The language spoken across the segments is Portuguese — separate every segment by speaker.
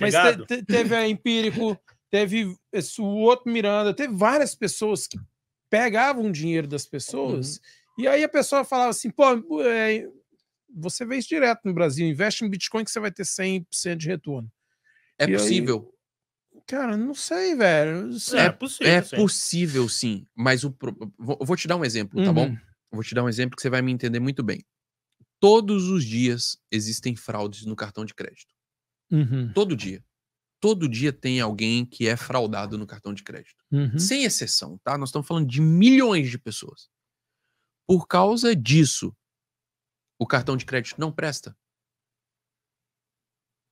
Speaker 1: Mas te, te, teve a Empírico, teve esse, o outro Miranda, teve várias pessoas que pegavam dinheiro das pessoas uhum. e aí a pessoa falava assim, pô, é, você vê isso direto no Brasil, investe em Bitcoin que você vai ter 100% de retorno.
Speaker 2: É e possível.
Speaker 1: Aí, cara, não sei,
Speaker 2: velho. É, é, é, possível. É sim. possível, sim. Mas o vou te dar um exemplo, uhum. tá bom? Uhum. Vou te dar um exemplo que você vai me entender muito bem. Todos os dias existem fraudes no cartão de crédito. Uhum. Todo dia. Todo dia tem alguém que é fraudado no cartão de crédito. Uhum. Sem exceção, tá? Nós estamos falando de milhões de pessoas. Por causa disso, o cartão de crédito não presta?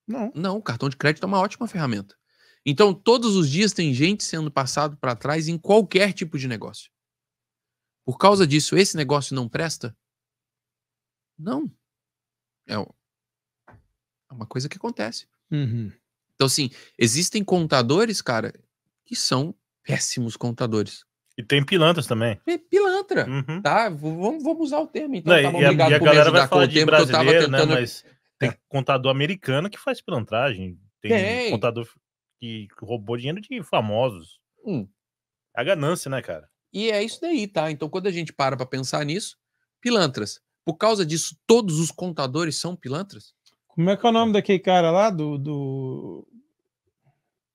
Speaker 2: Não. Não, o cartão de crédito é uma ótima ferramenta. Então, todos os dias tem gente sendo passado para trás em qualquer tipo de negócio. Por causa disso, esse negócio não presta? Não. É, uma coisa que acontece. Uhum. Então, assim, existem contadores, cara, que são péssimos contadores. E tem pilantras também. pilantra, uhum. tá? Vamos, vamos usar o termo, então. Não, tá bom, e, a, e a galera vai falar de brasileiro, né? tentando... né? Mas
Speaker 1: tem é. contador americano que faz pilantragem. Tem, tem.
Speaker 2: contador que roubou dinheiro de famosos. Hum. É a ganância, né, cara? E é isso daí, tá? Então, quando a gente para pra pensar nisso, pilantras. Por causa disso, todos os contadores são pilantras?
Speaker 1: Como é que é o nome daquele cara lá? Do. do...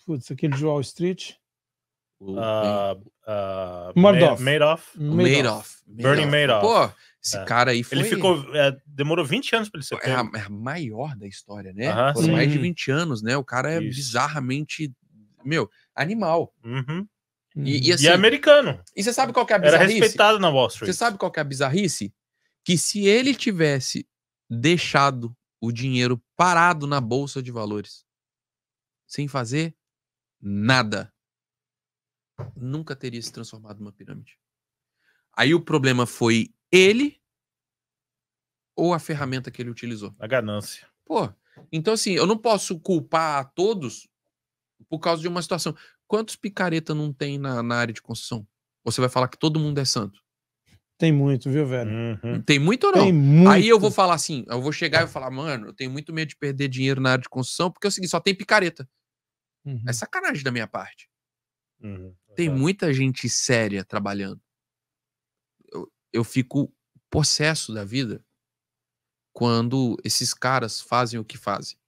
Speaker 1: Putz, aquele de Wall Street.
Speaker 2: Uh, Madoff. Madoff. Madoff. Bernie Madoff. Pô, esse é. cara aí foi... Ele ficou... É, demorou 20 anos para ele ser é a, é a, maior da história, né? Uh -huh, Foram mais de 20 anos, né? O cara é Isso. bizarramente... Meu, animal. Uhum. E, e, uhum. assim, e, é americano. E você sabe qual que é a bizarrice? Era respeitado na Wall Street. Você sabe qual que é a bizarrice? Que se ele tivesse deixado o dinheiro parado na bolsa de valores, sem fazer nada, nunca teria se transformado numa pirâmide. Aí o problema foi ele ou a ferramenta que ele utilizou? A ganância. Pô, então assim, eu não posso culpar a todos por causa de uma situação. Quantos picareta não tem na, na área de construção? Você vai falar que todo mundo é santo?
Speaker 1: Tem muito, viu, velho? Uhum.
Speaker 2: Tem muito ou não? Tem muito. Aí eu vou falar assim, eu vou chegar e vou falar, mano, eu tenho muito medo de perder dinheiro na área de construção, porque é o seguinte, só tem picareta. Uhum. É sacanagem da minha parte. Uhum. Tem muita gente séria trabalhando. Eu, eu fico possesso da vida quando esses caras fazem o que fazem.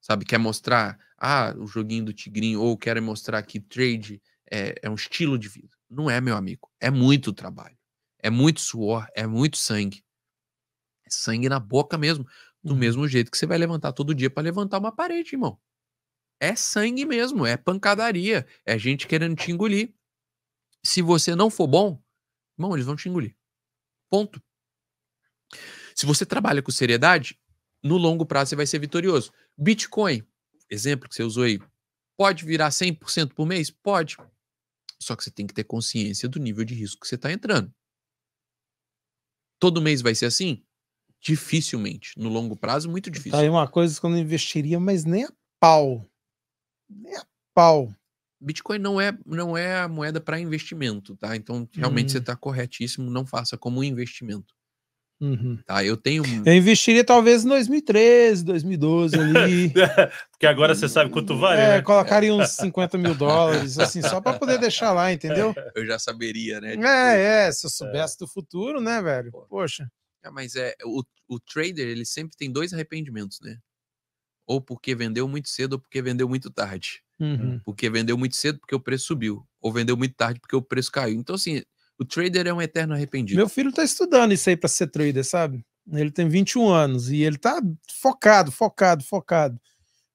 Speaker 2: Sabe, quer mostrar, ah, o joguinho do tigrinho, ou querem mostrar que trade é, é um estilo de vida. Não é, meu amigo. É muito trabalho é muito suor, é muito sangue. É sangue na boca mesmo. Do uhum. mesmo jeito que você vai levantar todo dia para levantar uma parede, irmão. É sangue mesmo, é pancadaria, é gente querendo te engolir. Se você não for bom, irmão, eles vão te engolir. Ponto. Se você trabalha com seriedade, no longo prazo você vai ser vitorioso. Bitcoin, exemplo que você usou aí, pode virar 100% por mês? Pode. Só que você tem que ter consciência do nível de risco que você está entrando. Todo mês vai ser assim? Dificilmente. No longo prazo, muito tá difícil. Tá
Speaker 1: aí uma coisa que eu não investiria, mas nem a pau. Nem a pau.
Speaker 2: Bitcoin não é, não é a moeda para investimento, tá? Então, realmente hum. você está corretíssimo, não faça como investimento. Uhum. Tá, eu tenho. Eu
Speaker 1: investiria talvez em 2013, 2012 ali.
Speaker 2: Porque agora você sabe quanto vale. É, né? colocaria uns 50 mil dólares, assim, só para poder
Speaker 1: deixar lá, entendeu?
Speaker 2: Eu já saberia, né? É, é, se eu soubesse é.
Speaker 1: do futuro, né, velho? Poxa.
Speaker 2: É, mas é, o, o trader, ele sempre tem dois arrependimentos, né? Ou porque vendeu muito cedo, ou porque vendeu muito tarde. Uhum. Porque vendeu muito cedo porque o preço subiu, ou vendeu muito tarde porque o preço caiu. Então, assim, o trader é um eterno arrependido. Meu
Speaker 1: filho tá estudando isso aí para ser trader, sabe? Ele tem 21 anos e ele tá focado, focado, focado.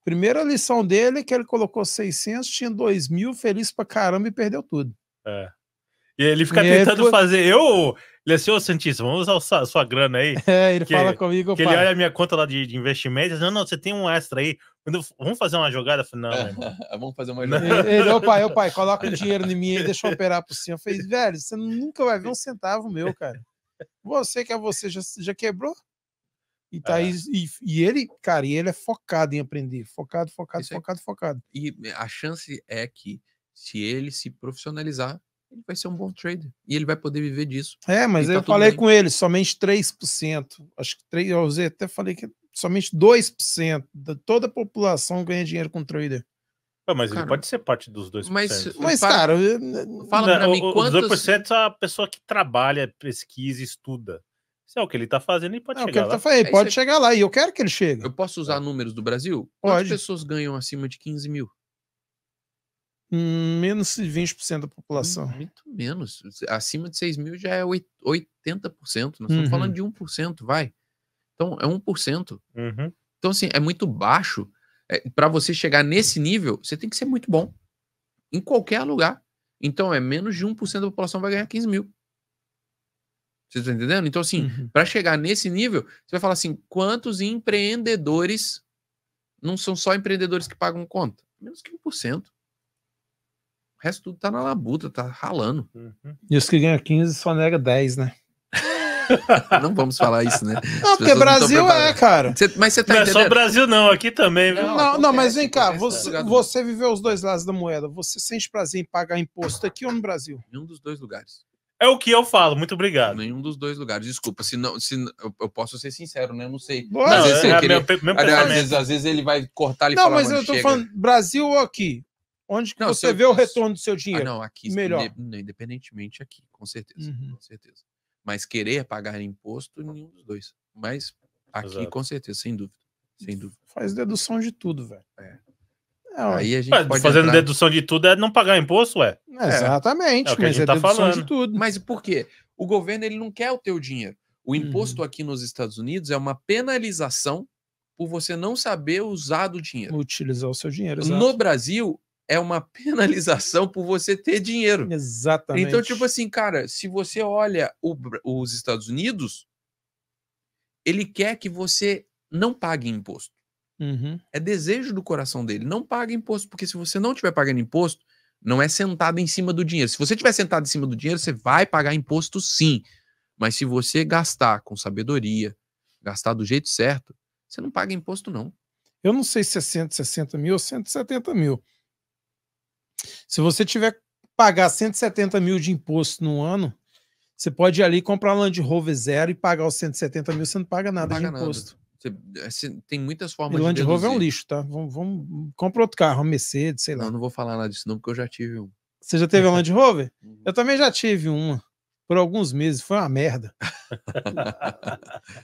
Speaker 1: Primeira lição dele é que ele colocou 600, tinha 2 mil, feliz pra caramba e perdeu tudo. É. E ele fica e tentando fazer. Eu. Ele é assim, ô Santíssimo, vamos usar sua, grana aí. É, ele que, fala comigo. Que ele olha a minha conta lá de, de investimentos. Não, não, você tem um extra aí. Vamos fazer uma jogada? Falei, não, é, vamos fazer uma jogada. Ele, ô pai, ô pai, coloca o dinheiro em mim aí, deixa eu operar por cima, Eu falei, velho, você nunca vai ver um centavo meu, cara. Você que é você, já, já quebrou? E, tá é. aí, e, e, ele, cara, e ele é focado em aprender. Focado, focado,
Speaker 2: Isso focado, é... focado. E a chance é que, se ele se profissionalizar, ele vai ser um bom trader. E ele vai poder viver disso. É, mas tá eu falei bem. com
Speaker 1: ele, somente 3%. Acho que 3, eu até falei que somente 2% da toda a população ganha dinheiro com trader. mas cara, ele pode ser parte dos 2%. Mas, mas para, cara, fala pra mim, quantos... Os 2% é a pessoa que trabalha, pesquisa, estuda. Isso é o que ele tá fazendo, ele
Speaker 2: pode é chegar tá lá. Tá falando, ele é pode chegar lá e eu quero que ele chegue. Eu posso usar números do Brasil? Pode. Quantas pessoas ganham acima de 15 mil? menos de 20% da população. Hum, muito menos. Acima de 6 mil já é 80%. Nós uhum. estamos falando uhum. de 1%, vai. Então, é 1%. Uhum. Então, assim, é muito baixo. É, Para você chegar nesse nível, você tem que ser muito bom. Em qualquer lugar. Então, é menos de 1% da população vai ganhar 15 mil. Você tá entendendo? Então, assim, uhum. para chegar nesse nível, você vai falar assim: quantos empreendedores não são só empreendedores que pagam conta? Menos que 1%. O resto tudo tá na labuta, tá ralando. Uhum.
Speaker 1: E os que ganham 15 só nega 10, né?
Speaker 2: não vamos falar isso, né?
Speaker 1: Não, porque Brasil é,
Speaker 2: cara. mas você tá não entendendo? é só Brasil, não, aqui também. Viu? Não,
Speaker 1: não, não mas vem cá, você, tá você viveu os dois lados da moeda. Você sente prazer em pagar imposto aqui ou no Brasil? Em
Speaker 2: um dos dois lugares. É o que eu falo, muito obrigado. Nenhum dos dois lugares. Desculpa, se não, se eu, eu posso ser sincero, né? Eu não sei. Assim, não, é às, vezes, é, queria, às, vezes, às, vezes, ele vai cortar e Não, falar, mas eu tô chega. falando
Speaker 1: Brasil ou aqui? Onde que não, você vê eu... o retorno do seu ah, dinheiro? Ah, não, aqui. Melhor.
Speaker 2: Independentemente aqui, com certeza. Uhum. Com certeza. Mas querer é pagar imposto, nenhum dos dois. Mas aqui, Exato. com certeza, sem dúvida. Sem dúvida. Faz dedução de tudo, velho. É. é aí a gente pode fazendo entrar... dedução de tudo é não pagar imposto, ué. É, exatamente, é mas a gente é tá dedução falando. de tudo. Mas por quê? O governo ele não quer o teu dinheiro. O uhum. imposto uhum. aqui nos Estados Unidos é uma penalização por você não saber usar do dinheiro. Utilizar o seu dinheiro. Exatamente. No Brasil, é uma penalização por você ter dinheiro. Exatamente. Então, tipo assim, cara, se você olha o, os Estados Unidos, ele quer que você não pague imposto. Uhum. É desejo do coração dele. Não pague imposto, porque se você não estiver pagando imposto, não é sentado em cima do dinheiro. Se você estiver sentado em cima do dinheiro, você vai pagar imposto sim. Mas se você gastar com sabedoria, gastar do jeito certo, você não paga imposto, não.
Speaker 1: Eu não sei se é 160 mil ou 170 mil se você tiver pagar 170 mil de imposto no ano, você pode ir ali comprar Land Rover zero e pagar os 170 mil, você
Speaker 2: não paga nada não paga de imposto. Nada. Você, eh, tem muitas formas e Land de. Land Rover é um lixo,
Speaker 1: tá? Vamos, vamos, compra outro carro, uma Mercedes, sei lá. Não, não vou falar nada disso, não, porque eu já tive um. Você já teve um Land Rover? Uhum. Eu também já tive uma. Por alguns meses, foi uma merda.